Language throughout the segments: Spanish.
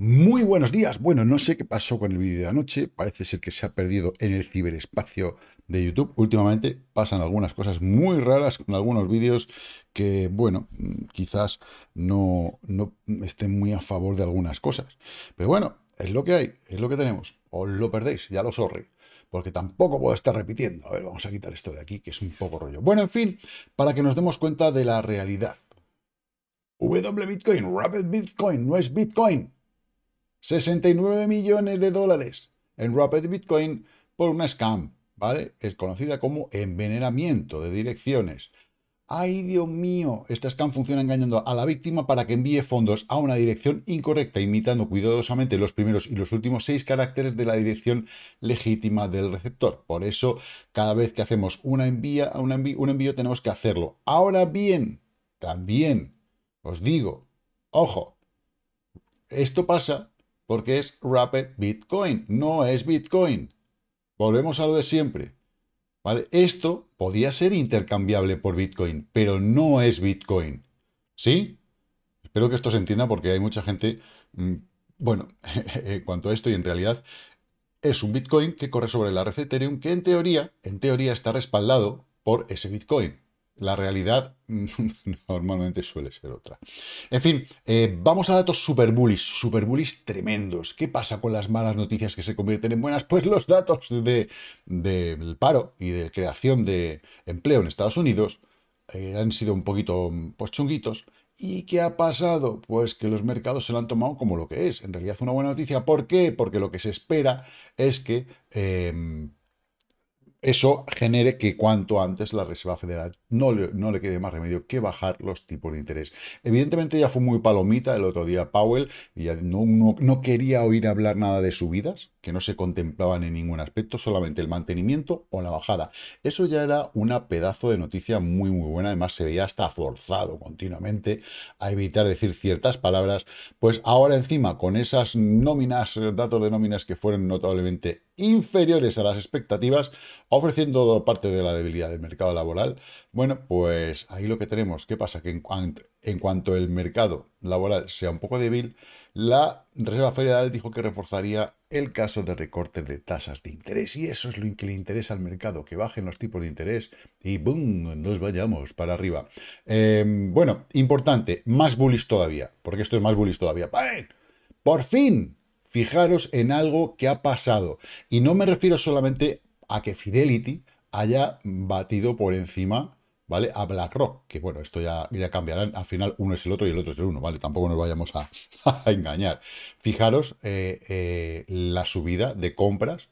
Muy buenos días. Bueno, no sé qué pasó con el vídeo de anoche. Parece ser que se ha perdido en el ciberespacio de YouTube. Últimamente pasan algunas cosas muy raras con algunos vídeos que, bueno, quizás no, no estén muy a favor de algunas cosas. Pero bueno, es lo que hay, es lo que tenemos. Os lo perdéis, ya lo sorry porque tampoco puedo estar repitiendo. A ver, vamos a quitar esto de aquí, que es un poco rollo. Bueno, en fin, para que nos demos cuenta de la realidad. W Bitcoin, Rapid Bitcoin, no es Bitcoin. 69 millones de dólares en Rapid Bitcoin por una scam, ¿vale? Es conocida como envenenamiento de direcciones. ¡Ay, Dios mío! Esta scam funciona engañando a la víctima para que envíe fondos a una dirección incorrecta, imitando cuidadosamente los primeros y los últimos seis caracteres de la dirección legítima del receptor. Por eso, cada vez que hacemos una envía, un envío tenemos que hacerlo. Ahora bien, también os digo, ojo, esto pasa porque es Rapid Bitcoin, no es Bitcoin. Volvemos a lo de siempre. Esto podía ser intercambiable por Bitcoin, pero no es Bitcoin. ¿Sí? Espero que esto se entienda porque hay mucha gente, mm, bueno, eh, en cuanto a esto y en realidad es un Bitcoin que corre sobre la red Ethereum que en teoría, en teoría está respaldado por ese Bitcoin la realidad normalmente suele ser otra. En fin, eh, vamos a datos super bullies, tremendos. ¿Qué pasa con las malas noticias que se convierten en buenas? Pues los datos del paro y de creación de empleo en Estados Unidos eh, han sido un poquito mm, pues chunguitos. ¿Y qué ha pasado? Pues que los mercados se lo han tomado como lo que es. En realidad una buena noticia. ¿Por qué? Porque lo que se espera es que... Em, eso genere que cuanto antes la Reserva Federal no le, quede más remedio que bajar los tipos de interés. Evidentemente ya fue muy palomita el otro día Powell y ya no, quería oír hablar nada de subidas, que no se contemplaban en ningún aspecto, solamente el mantenimiento o la bajada. Eso ya era una pedazo de noticia muy muy buena, además se veía hasta forzado continuamente a evitar decir ciertas palabras, pues ahora encima con esas nóminas, datos de nóminas que fueron notablemente inferiores a las expectativas, ofreciendo parte de la debilidad del mercado laboral, bueno, pues ahí lo que tenemos. ¿Qué pasa? Que en, cuanto, el mercado laboral sea un poco débil, la Reserva Federal dijo que reforzaría el caso de recorte de tasas de interés. Y eso es lo que le interesa al mercado, que bajen los tipos de interés y ¡boom! Nos vayamos para arriba. Em, bueno, importante, más bullish todavía, porque esto es más bullish todavía. ¡Por fin! Fijaros en algo que ha pasado. Y no me refiero solamente a que Fidelity haya batido por encima ¿vale? A BlackRock, que bueno, esto ya, ya cambiarán, al final uno es el otro y el otro es el uno, ¿vale? Tampoco nos vayamos a, engañar. Fijaros eh, eh, la subida de compras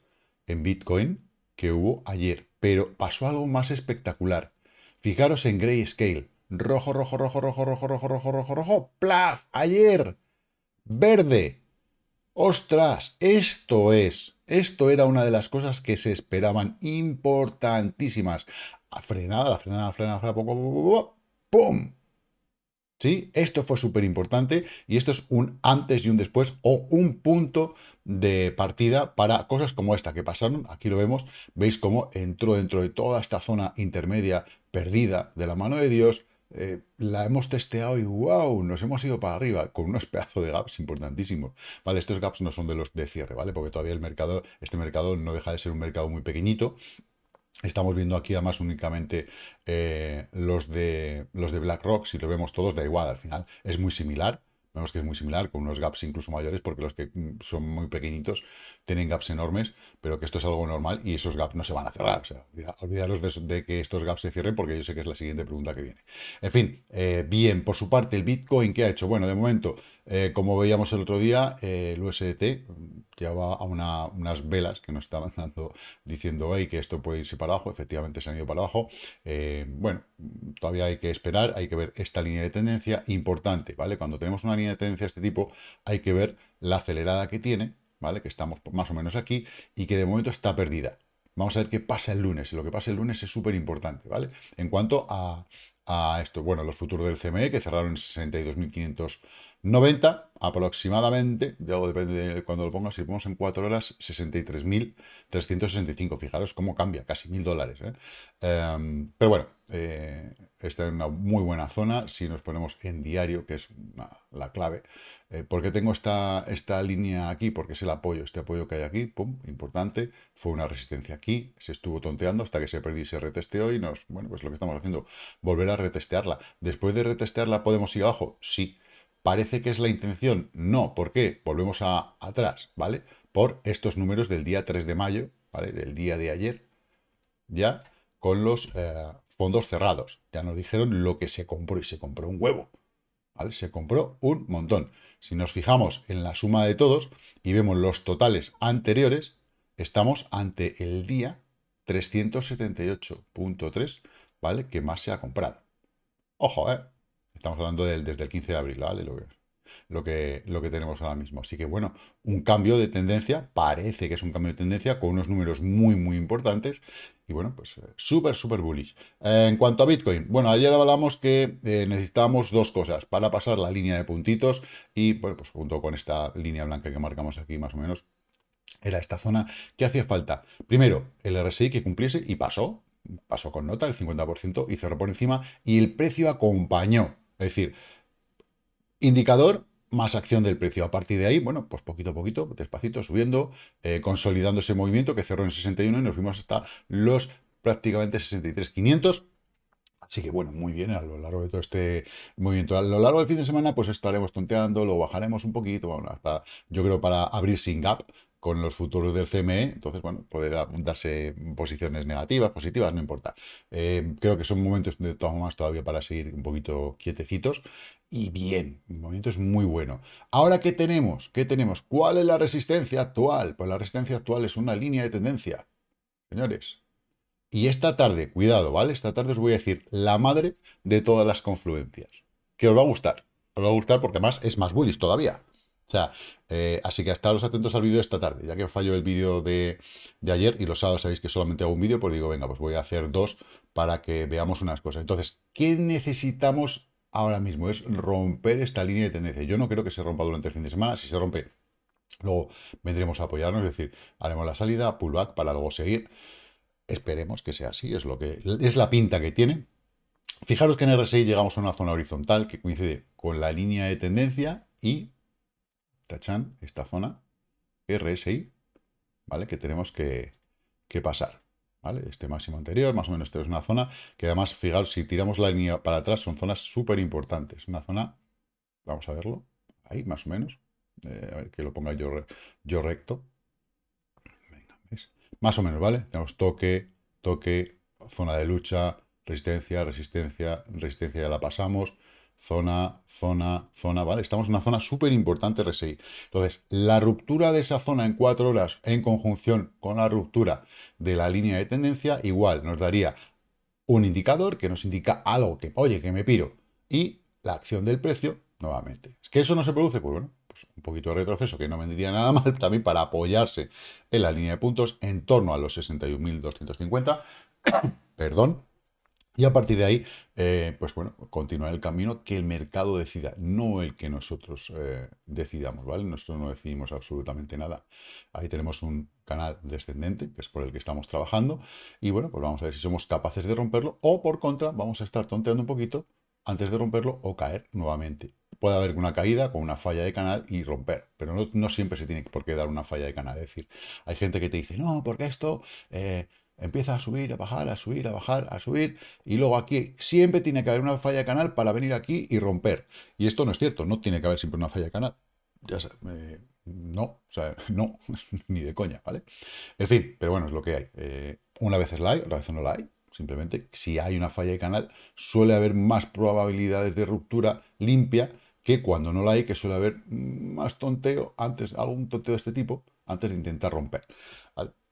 en Bitcoin que hubo ayer, pero pasó algo más espectacular. Fijaros en Grayscale, rojo, rojo, rojo, rojo, rojo, rojo, rojo, rojo, rojo, plaf, ayer, verde. Ostras, esto es, esto era una de las cosas que se esperaban importantísimas a frenada, la frenada, frenada, frenada, poco pum. ¿Sí? Esto fue súper importante y esto es un antes y un después o un punto de partida para cosas como esta que pasaron. Aquí lo vemos, veis cómo entró dentro de toda esta zona intermedia perdida de la mano de Dios, eh, la hemos testeado y wow, nos hemos ido para arriba con unos pedazos de gaps importantísimos. Vale, estos gaps no son de los de cierre, ¿vale? Porque todavía el mercado, este mercado no deja de ser un mercado muy pequeñito Estamos viendo aquí además únicamente eh, los, de, los de BlackRock, si lo vemos todos, da igual, al final es muy similar, vemos que es muy similar, con unos gaps incluso mayores, porque los que mm, son muy pequeñitos tienen gaps enormes, pero que esto es algo normal y esos gaps no se van a cerrar. O sea, olvidaros de, que estos gaps se cierren, porque yo sé que es la siguiente pregunta que viene. En fin, eh, bien, por su parte, el Bitcoin, ¿qué ha hecho? Bueno, de momento eh, como veíamos el otro día, eh, el USDT llevaba a unas velas que nos estaban dando, diciendo que esto puede irse para abajo, efectivamente se han ido para abajo. Eh, bueno, todavía hay que esperar, hay que ver esta línea de tendencia importante, ¿vale? Cuando tenemos una línea de tendencia de este tipo, hay que ver la acelerada que tiene, ¿vale? Que estamos más o menos aquí y que de momento está perdida. Vamos a ver qué pasa el lunes. Lo que pasa el lunes es súper importante, ¿vale? En cuanto a, a esto, bueno, los futuros del CME que cerraron en 62.500 90 aproximadamente, ya depende de cuando lo pongas, si ponemos en 4 horas, 63.365. Fijaros cómo cambia, casi 1.000 dólares. ¿eh? Em, pero bueno, eh, está en una muy buena zona si nos ponemos en diario, que es la clave. Eh, ¿Por qué tengo esta, esta línea aquí? Porque es el apoyo, este apoyo que hay aquí, pum, importante. Fue una resistencia aquí, se estuvo tonteando hasta que se perdió y se retesteó y nos, bueno, pues lo que estamos haciendo, volver a retestearla. Después de retestearla, ¿podemos ir abajo? Sí Parece que es la intención. No, ¿por qué? Volvemos a, atrás, ¿vale? Por estos números del día 3 de mayo, ¿vale? Del día de ayer, ya con los eh, fondos cerrados. Ya nos dijeron lo que se compró y se compró un huevo. ¿vale? Se compró un montón. Si nos fijamos en la suma de todos y vemos los totales anteriores, estamos ante el día 378.3, ¿vale? Que más se ha comprado. Ojo, ¿eh? Estamos hablando del, desde el 15 de abril, ¿vale? Lo que, lo que, lo que tenemos ahora mismo. Así que bueno, un cambio de tendencia, parece que es un cambio de tendencia con unos números muy, muy importantes. Y bueno, pues eh, súper, súper bullish. en cuanto a Bitcoin, bueno, ayer hablamos que eh, necesitábamos dos cosas para pasar la línea de puntitos y, bueno, pues junto con esta línea blanca que marcamos aquí más o menos, era esta zona que hacía falta. Primero, el RSI que cumpliese y pasó, pasó con nota el 50% y cerró por encima y el precio acompañó es decir, indicador más acción del precio. A partir de ahí, bueno, pues poquito a poquito, despacito, subiendo, eh, consolidando ese movimiento que cerró en 61 y nos fuimos hasta los prácticamente 63,500. Así que bueno, muy bien a lo largo de todo este movimiento. A lo largo del fin de semana, pues estaremos tonteando, lo bajaremos un poquito, bueno, hasta yo creo para abrir sin gap, con los futuros del CME, entonces, bueno, poder darse posiciones negativas, positivas, no importa. Eh, creo que son momentos de todas formas todavía para seguir un poquito quietecitos y bien, el momento es muy bueno. Ahora, ¿qué tenemos? ¿Qué tenemos? ¿Cuál es la resistencia actual? Pues la resistencia actual es una línea de tendencia, señores. Y esta tarde, cuidado, ¿vale? Esta tarde os voy a decir la madre de todas las confluencias, que os va a gustar. Os va a gustar porque es más bullish todavía. O sea, eh, así que estaros atentos al vídeo esta tarde, ya que falló el vídeo de, ayer y los sábados sabéis que solamente hago un vídeo, pues digo, venga, pues voy a hacer dos para que veamos unas cosas. Entonces, ¿qué necesitamos ahora mismo? Es romper esta línea de tendencia. Yo no creo que se rompa durante el fin de semana, si se rompe, luego vendremos a apoyarnos, es decir, haremos la salida, pullback, para luego seguir. Esperemos que sea así, es, lo que, es la pinta que tiene. Fijaros que en RSI llegamos a una zona horizontal que coincide con la línea de tendencia y tachan, esta zona RSI, ¿vale? Que tenemos que, pasar, ¿vale? Este máximo anterior, más o menos, esta es una zona que además, fijaros, si tiramos la línea para atrás, son zonas súper importantes. Una zona, vamos a verlo, ahí más o menos, eh, a ver que lo ponga yo, yo recto. Más o menos, ¿vale? Tenemos toque, toque, zona de lucha, resistencia, resistencia, resistencia ya la pasamos, zona, zona, zona, ¿vale? Estamos en una zona súper importante RSI. Entonces, la ruptura de esa zona en cuatro horas en conjunción con la ruptura de la línea de tendencia, igual nos daría un indicador que nos indica algo que, oye, que me piro, y la acción del precio nuevamente. ¿Es que eso no se produce? Pues bueno, pues un poquito de retroceso que no vendría nada mal también para apoyarse en la línea de puntos en torno a los 61.250, perdón, y a partir de ahí, eh, pues bueno, continuar el camino que el mercado decida, no el que nosotros eh, decidamos, ¿vale? Nosotros no decidimos absolutamente nada. Ahí tenemos un canal descendente, que es por el que estamos trabajando, y bueno, pues vamos a ver si somos capaces de romperlo, o por contra, vamos a estar tonteando un poquito antes de romperlo o caer nuevamente. Puede haber una caída con una falla de canal y romper, pero no, siempre se tiene por qué dar una falla de canal. Es decir, hay gente que te dice, no, porque esto... Eh, Empieza a subir, a bajar, a subir, a bajar, a subir. Y luego aquí siempre tiene que haber una falla de canal para venir aquí y romper. Y esto no es cierto, no tiene que haber siempre una falla de canal. Ya eh, no, o sea, no, ni de coña, ¿vale? En fin, pero bueno, es lo que hay. Eh, una vez es la hay, otra vez no la hay. Simplemente, si hay una falla de canal, suele haber más probabilidades de ruptura limpia que cuando no la hay, que suele haber más tonteo, antes algún tonteo de este tipo, antes de intentar romper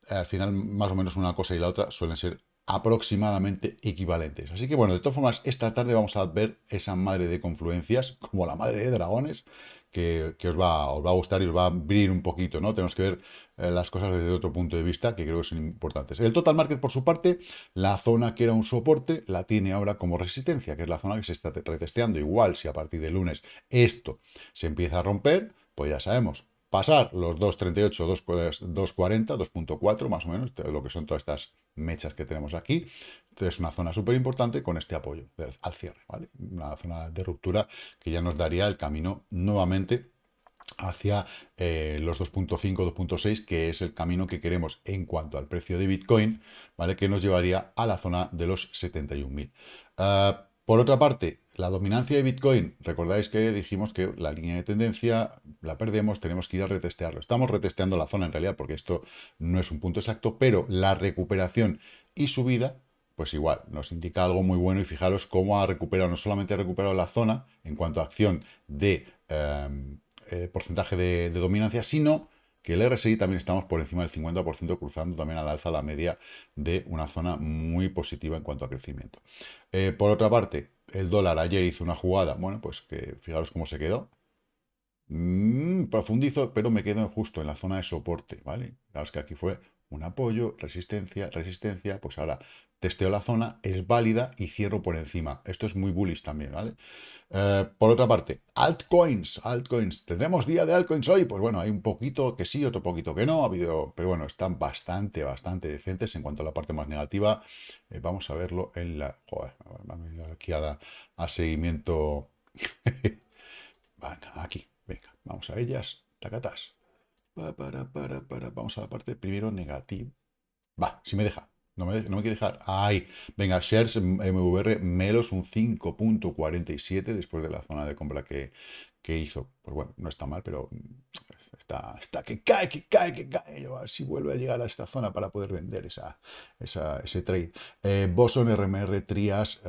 al final más o menos una cosa y la otra suelen ser aproximadamente equivalentes. Así que bueno, de todas formas, esta tarde vamos a ver esa madre de confluencias, como la madre de dragones, que, os, va, va a gustar y os va a abrir un poquito, ¿no? Tenemos que ver eh, las cosas desde otro punto de vista, que creo que son importantes. El total market, por su parte, la zona que era un soporte, la tiene ahora como resistencia, que es la zona que se está retesteando. Igual, si a partir de lunes esto se empieza a romper, pues ya sabemos, pasar los 2.38, 2.40, 2.4 más o menos, lo que son todas estas mechas que tenemos aquí. es una zona súper importante con este apoyo al cierre, ¿vale? Una zona de ruptura que ya nos daría el camino nuevamente hacia eh, los 2.5, 2.6, que es el camino que queremos en cuanto al precio de Bitcoin, ¿vale? Que nos llevaría a la zona de los 71.000. Ah, por otra parte, la dominancia de Bitcoin, recordáis que dijimos que la línea de tendencia la perdemos, tenemos que ir a retestearlo. Estamos retesteando la zona en realidad porque esto no es un punto exacto, pero la recuperación y subida, pues igual, nos indica algo muy bueno y fijaros cómo ha recuperado, no solamente ha recuperado la zona en cuanto a acción de eh, eh, porcentaje de, dominancia, sino que el RSI también estamos por encima del 50%, cruzando también al alza la media de una zona muy positiva en cuanto a crecimiento. Eh, por otra parte, el dólar ayer hizo una jugada, bueno, pues que fijaros cómo se quedó. Mm, profundizo, pero me quedo justo en la zona de soporte, ¿vale? Claro, que aquí fue un apoyo, resistencia, resistencia, pues ahora testeo la zona, es válida y cierro por encima. Esto es muy bullish también, ¿vale? Eh, por otra parte, altcoins, altcoins. ¿Tendremos día de altcoins hoy? Pues bueno, hay un poquito que sí, otro poquito que no, ha habido, pero bueno, están bastante, bastante decentes en cuanto a la parte más negativa. Eh, vamos a verlo en la... Joder, a aquí a, a seguimiento... Venga, aquí, venga, vamos a ellas, tacatas. Vamos a la parte primero negativa. Va, si me deja. No me, no quiere dejar. Ay, venga, shares MVR menos un 5.47 después de la zona de compra que, que hizo. Pues bueno, no está mal, pero Está, que cae, que cae, que cae. Yo a ver si vuelve a llegar a esta zona para poder vender esa, ese trade. Eh, Boson RMR Trias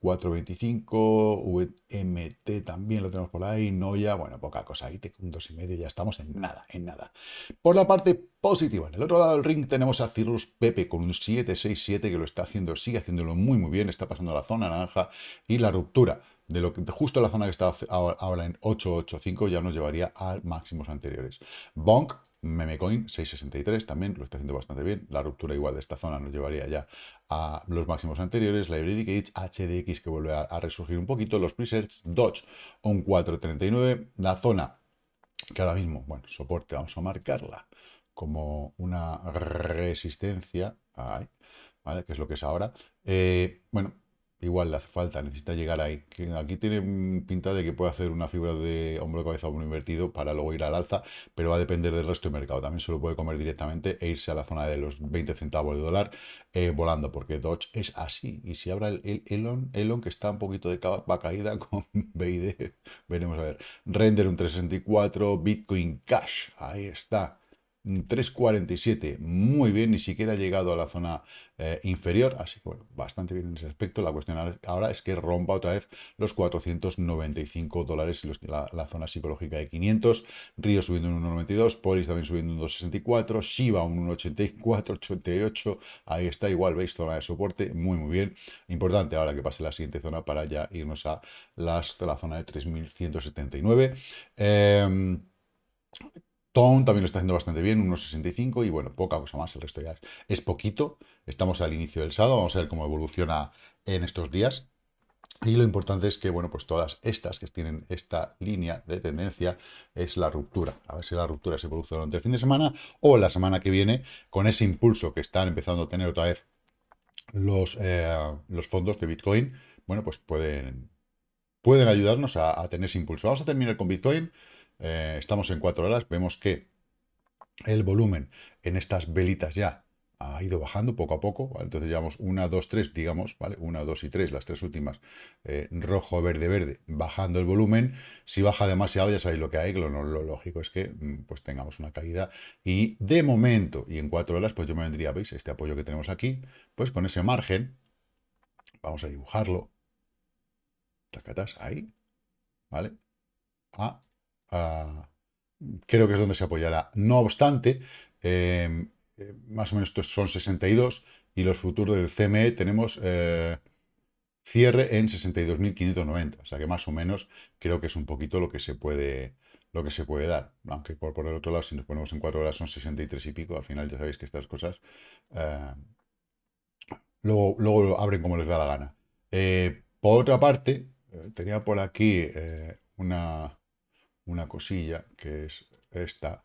425, eh, VMT también lo tenemos por ahí, no ya bueno, poca cosa. Ahí te un 2,5 ya estamos en nada, en nada. Por la parte positiva, en el otro lado del ring tenemos a Cirrus Pepe con un 767 que lo está haciendo, sigue haciéndolo muy, muy bien. Está pasando la zona naranja y la ruptura de lo que, justo la zona que está ahora en 885 ya nos llevaría a máximos anteriores. Bonk, Memecoin 663 también lo está haciendo bastante bien. La ruptura igual de esta zona nos llevaría ya a los máximos anteriores. Library Gage, HDX que vuelve a, resurgir un poquito. Los presets, Dodge, un 439. La zona que ahora mismo, bueno, soporte, vamos a marcarla como una resistencia, ahí, ¿vale? Que es lo que es ahora. Eh, bueno, igual le hace falta, necesita llegar ahí. aquí tiene pinta de que puede hacer una fibra de hombro-cabeza uno invertido para luego ir al alza, pero va a depender del resto del mercado. También se lo puede comer directamente e irse a la zona de los 20 centavos de dólar eh, volando, porque Dodge es así. Y si abra el, Elon, Elon que está un poquito de caída con BID, veremos a ver. Render un 364, Bitcoin Cash, ahí está. 3,47, muy bien, ni siquiera ha llegado a la zona eh, inferior, así que bueno, bastante bien en ese aspecto. La cuestión ahora es que rompa otra vez los 495 dólares, los, la, zona psicológica de 500, Río subiendo un 1,92, Polis también subiendo un 2,64, Shiba un 1,84, 88, ahí está igual, veis, zona de soporte, muy muy bien. Importante ahora que pase la siguiente zona para ya irnos a las, la zona de 3.179 también lo está haciendo bastante bien, 1,65 y bueno, poca cosa más, el resto ya es, poquito. Estamos al inicio del sábado, vamos a ver cómo evoluciona en estos días. Y lo importante es que, bueno, pues todas estas que tienen esta línea de tendencia es la ruptura. A ver si la ruptura se produce durante el fin de semana o la semana que viene con ese impulso que están empezando a tener otra vez los, eh, los fondos de Bitcoin. Bueno, pues pueden, pueden ayudarnos a, a tener ese impulso. Vamos a terminar con Bitcoin. Eh, estamos en cuatro horas, vemos que el volumen en estas velitas ya ha ido bajando poco a poco, entonces llevamos una dos tres digamos, ¿vale? una dos y tres las tres últimas, eh, rojo, verde, verde, bajando el volumen, si baja demasiado ya sabéis lo que hay, lo, lo lógico es que mm, pues tengamos una caída y de momento, y en cuatro horas, pues yo me vendría, veis, este apoyo que tenemos aquí, pues con ese margen, vamos a dibujarlo, tacatas, ahí, ¿vale? A creo que es donde se apoyará. No obstante, eh, más o menos estos son 62 y los futuros del CME tenemos eh, cierre en 62.590, o sea que más o menos creo que es un poquito lo que se puede lo que se puede dar, aunque por, el otro lado si nos ponemos en 4 horas son 63 y pico, al final ya sabéis que estas cosas eh, luego, abren como les da la gana. por otra parte, tenía por aquí una, una cosilla, que es esta,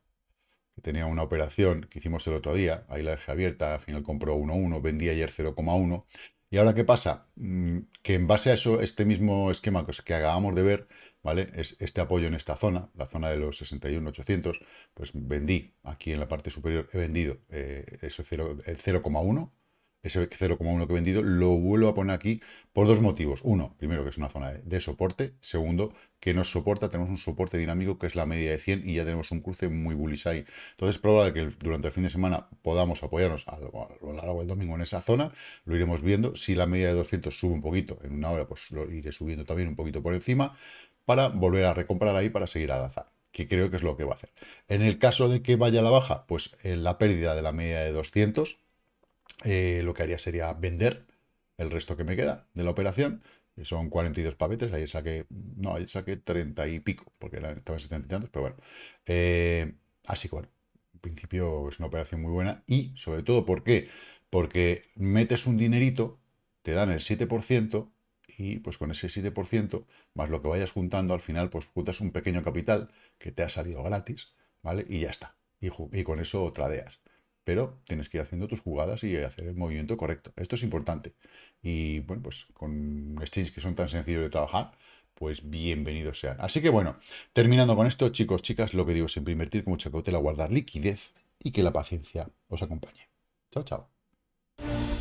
que tenía una operación que hicimos el otro día, ahí la dejé abierta, al final compró 1.1, vendí ayer 0.1. ¿Y ahora qué pasa? Mm, que en base a eso, este mismo esquema que acabamos de ver, ¿vale? Es este apoyo en esta zona, la zona de los 61.800, pues vendí aquí en la parte superior, he vendido eh, el 0,1, ese 0,1 que he vendido, lo vuelvo a poner aquí por dos motivos. Uno, primero que es una zona de, soporte. Segundo, que nos soporta, tenemos un soporte dinámico que es la media de 100 y ya tenemos un cruce muy bullish ahí. Entonces, probable que durante el fin de semana podamos apoyarnos a lo, largo del domingo en esa zona. Lo iremos viendo. Si la media de 200 sube un poquito en una hora, pues lo iré subiendo también un poquito por encima para volver a recomprar ahí para seguir al alza que creo que es lo que va a hacer. En el caso de que vaya a la baja, pues en eh, la pérdida de la media de 200, eh, lo que haría sería vender el resto que me queda de la operación. Que son 42 pavetes, ahí saqué, no, ahí saqué 30 y pico, porque estaba estaban 70 y tantos, pero bueno. Eh, así que bueno, en principio es una operación muy buena y sobre todo, ¿por qué? Porque metes un dinerito, te dan el 7% y pues con ese 7%, más lo que vayas juntando, al final pues juntas un pequeño capital que te ha salido gratis, ¿vale? Y ya está. y con eso tradeas pero tienes que ir haciendo tus jugadas y hacer el movimiento correcto. Esto es importante. Y bueno, pues con exchanges que son tan sencillos de trabajar, pues bienvenidos sean. Así que bueno, terminando con esto, chicos, chicas, lo que digo es siempre invertir con mucha cautela, guardar liquidez y que la paciencia os acompañe. Chao, chao.